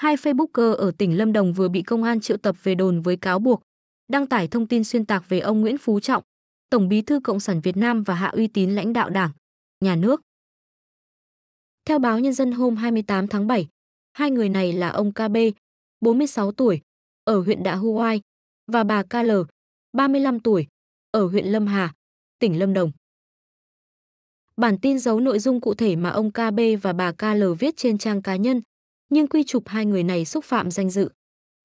hai Facebooker ở tỉnh Lâm Đồng vừa bị công an triệu tập về đồn với cáo buộc đăng tải thông tin xuyên tạc về ông Nguyễn Phú Trọng, Tổng Bí thư Cộng sản Việt Nam và hạ uy tín lãnh đạo Đảng, nhà nước. Theo báo Nhân dân hôm 28 tháng 7, hai người này là ông KB, 46 tuổi, ở huyện Đạ Huai và bà KL, 35 tuổi, ở huyện Lâm Hà, tỉnh Lâm Đồng. Bản tin giấu nội dung cụ thể mà ông KB và bà KL viết trên trang cá nhân, nhưng quy chụp hai người này xúc phạm danh dự,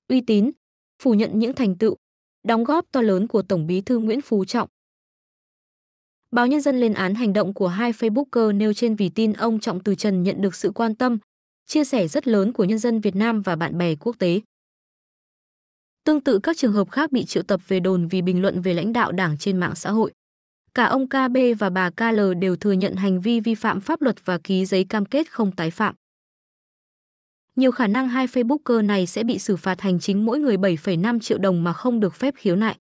uy tín, phủ nhận những thành tựu, đóng góp to lớn của Tổng bí thư Nguyễn Phú Trọng. Báo Nhân dân lên án hành động của hai Facebooker nêu trên vì tin ông Trọng Từ Trần nhận được sự quan tâm, chia sẻ rất lớn của nhân dân Việt Nam và bạn bè quốc tế. Tương tự các trường hợp khác bị triệu tập về đồn vì bình luận về lãnh đạo đảng trên mạng xã hội. Cả ông KB và bà KL đều thừa nhận hành vi vi phạm pháp luật và ký giấy cam kết không tái phạm. Nhiều khả năng hai Facebooker này sẽ bị xử phạt hành chính mỗi người 7,5 triệu đồng mà không được phép khiếu nại.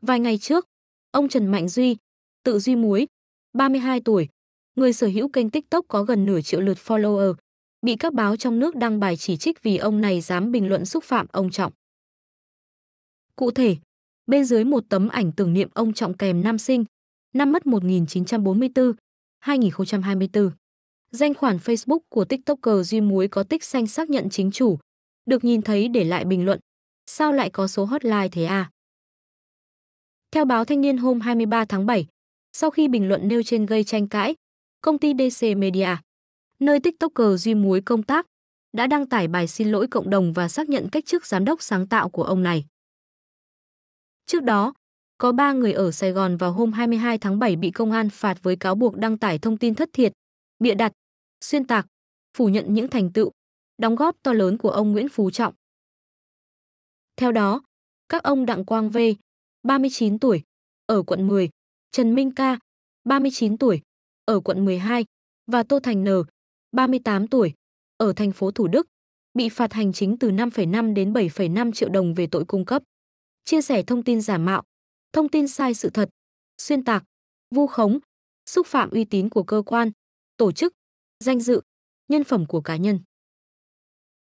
Vài ngày trước, ông Trần Mạnh Duy, tự Duy Muối, 32 tuổi, người sở hữu kênh TikTok có gần nửa triệu lượt follower, bị các báo trong nước đăng bài chỉ trích vì ông này dám bình luận xúc phạm ông Trọng. Cụ thể, bên dưới một tấm ảnh tưởng niệm ông Trọng kèm nam sinh, năm mất 1944, 2024. Danh khoản Facebook của TikToker Duy Muối có tích xanh xác nhận chính chủ. Được nhìn thấy để lại bình luận. Sao lại có số hotline thế à? Theo báo Thanh niên hôm 23 tháng 7, sau khi bình luận nêu trên gây tranh cãi, công ty DC Media, nơi TikToker Duy Muối công tác, đã đăng tải bài xin lỗi cộng đồng và xác nhận cách chức giám đốc sáng tạo của ông này. Trước đó, có 3 người ở Sài Gòn vào hôm 22 tháng 7 bị công an phạt với cáo buộc đăng tải thông tin thất thiệt, bịa đặt, xuyên tạc, phủ nhận những thành tựu, đóng góp to lớn của ông Nguyễn Phú Trọng. Theo đó, các ông Đặng Quang V, 39 tuổi, ở quận 10, Trần Minh Ca, 39 tuổi, ở quận 12 và Tô Thành N, 38 tuổi, ở thành phố Thủ Đức, bị phạt hành chính từ 5,5 đến 7,5 triệu đồng về tội cung cấp, chia sẻ thông tin giả mạo, thông tin sai sự thật, xuyên tạc, vu khống, xúc phạm uy tín của cơ quan, tổ chức, danh dự, nhân phẩm của cá nhân.